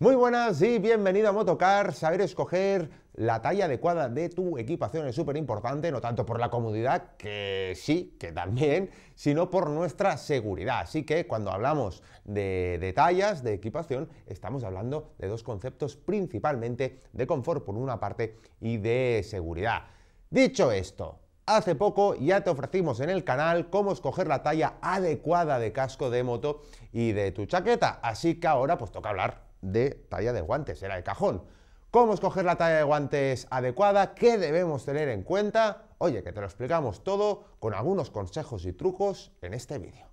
Muy buenas y bienvenido a Motocar. Saber escoger la talla adecuada de tu equipación es súper importante, no tanto por la comodidad, que sí, que también, sino por nuestra seguridad. Así que cuando hablamos de, de, tallas, de equipación, estamos hablando de dos conceptos principalmente, de confort por una parte y de seguridad. Dicho esto, Hace poco ya te ofrecimos en el canal cómo escoger la talla adecuada de casco de moto y de tu chaqueta, así que ahora pues toca hablar de talla de guantes, era el cajón. ¿Cómo escoger la talla de guantes adecuada? ¿Qué debemos tener en cuenta? Oye, que te lo explicamos todo con algunos consejos y trucos en este vídeo.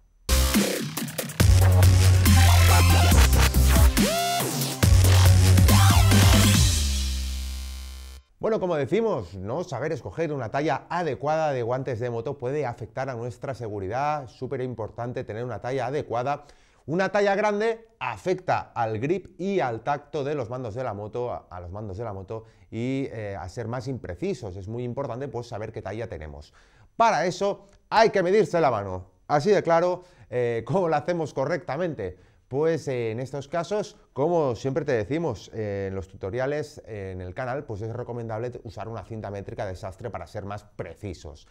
Bueno, como decimos, no saber escoger una talla adecuada de guantes de moto puede afectar a nuestra seguridad. Súper importante tener una talla adecuada. Una talla grande afecta al grip y al tacto de los mandos de la moto, a, los mandos de la moto y eh, a ser más imprecisos. Es muy importante pues, saber qué talla tenemos. Para eso hay que medirse la mano. Así de claro, eh, cómo la hacemos correctamente. Pues eh, en estos casos, como siempre te decimos eh, en los tutoriales en el canal, pues es recomendable usar una cinta métrica de sastre para ser más precisos.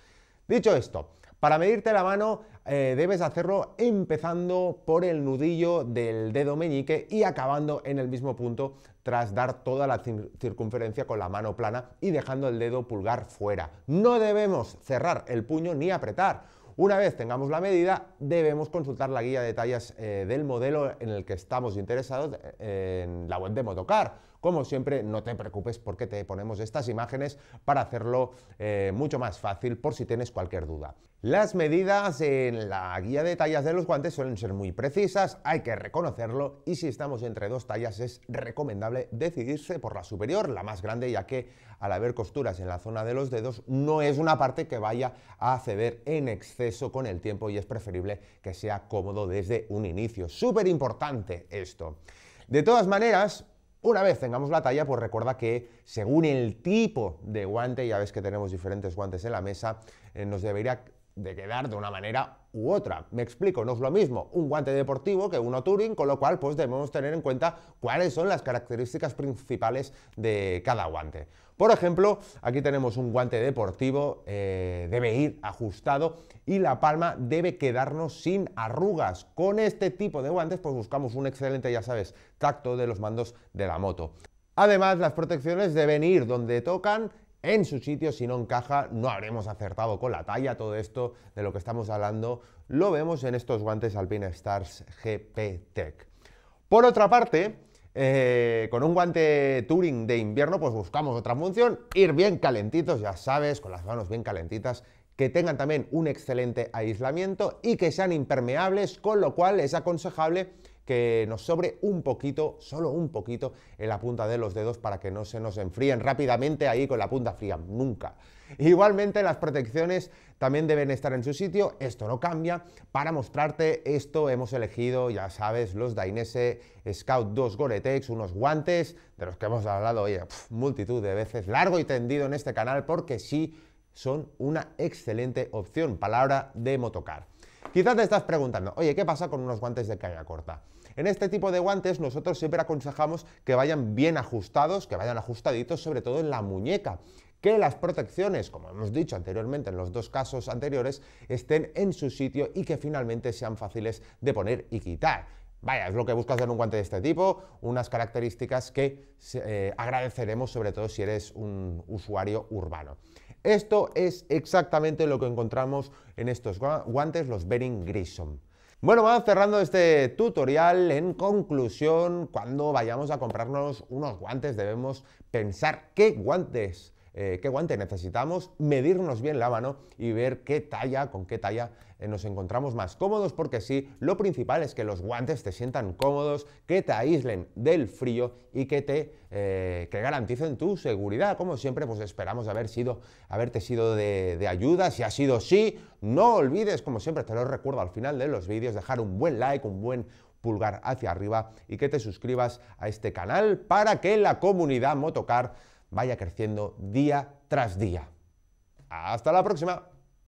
Dicho esto, para medirte la mano eh, debes hacerlo empezando por el nudillo del dedo meñique y acabando en el mismo punto tras dar toda la circunferencia con la mano plana y dejando el dedo pulgar fuera. No debemos cerrar el puño ni apretar una vez tengamos la medida, debemos consultar la guía de tallas eh, del modelo en el que estamos interesados eh, en la web de Motocar, como siempre, no te preocupes porque te ponemos estas imágenes para hacerlo eh, mucho más fácil por si tienes cualquier duda. Las medidas en la guía de tallas de los guantes suelen ser muy precisas, hay que reconocerlo y si estamos entre dos tallas es recomendable decidirse por la superior, la más grande, ya que al haber costuras en la zona de los dedos no es una parte que vaya a ceder en exceso con el tiempo y es preferible que sea cómodo desde un inicio. Súper importante esto. De todas maneras, una vez tengamos la talla, pues recuerda que según el tipo de guante, ya ves que tenemos diferentes guantes en la mesa, eh, nos debería de quedar de una manera u otra. Me explico, no es lo mismo un guante deportivo que uno touring, con lo cual pues debemos tener en cuenta cuáles son las características principales de cada guante. Por ejemplo, aquí tenemos un guante deportivo, eh, debe ir ajustado y la palma debe quedarnos sin arrugas. Con este tipo de guantes pues buscamos un excelente, ya sabes, tacto de los mandos de la moto. Además, las protecciones deben ir donde tocan en su sitio, si no encaja, no habremos acertado con la talla. Todo esto de lo que estamos hablando lo vemos en estos guantes Alpine Stars GP Tech. Por otra parte, eh, con un guante Touring de invierno, pues buscamos otra función, ir bien calentitos, ya sabes, con las manos bien calentitas que tengan también un excelente aislamiento y que sean impermeables, con lo cual es aconsejable que nos sobre un poquito, solo un poquito, en la punta de los dedos para que no se nos enfríen rápidamente ahí con la punta fría, nunca. Igualmente las protecciones también deben estar en su sitio, esto no cambia. Para mostrarte esto hemos elegido, ya sabes, los Dainese Scout 2 gore unos guantes de los que hemos hablado oye, multitud de veces, largo y tendido en este canal, porque sí son una excelente opción. Palabra de Motocar. Quizás te estás preguntando, oye, ¿qué pasa con unos guantes de caña corta? En este tipo de guantes nosotros siempre aconsejamos que vayan bien ajustados, que vayan ajustaditos, sobre todo en la muñeca. Que las protecciones, como hemos dicho anteriormente en los dos casos anteriores, estén en su sitio y que finalmente sean fáciles de poner y quitar. Vaya, es lo que buscas en un guante de este tipo, unas características que eh, agradeceremos sobre todo si eres un usuario urbano. Esto es exactamente lo que encontramos en estos guantes, los Bering Grissom. Bueno, vamos cerrando este tutorial. En conclusión, cuando vayamos a comprarnos unos guantes debemos pensar qué guantes eh, qué guante necesitamos, medirnos bien la mano y ver qué talla, con qué talla eh, nos encontramos más cómodos, porque sí, lo principal es que los guantes te sientan cómodos, que te aíslen del frío y que te eh, que garanticen tu seguridad. Como siempre, pues esperamos haber sido, haberte sido de, de ayuda. Si ha sido sí, no olvides, como siempre te lo recuerdo al final de los vídeos, dejar un buen like, un buen pulgar hacia arriba y que te suscribas a este canal para que la comunidad Motocar vaya creciendo día tras día. Hasta la próxima.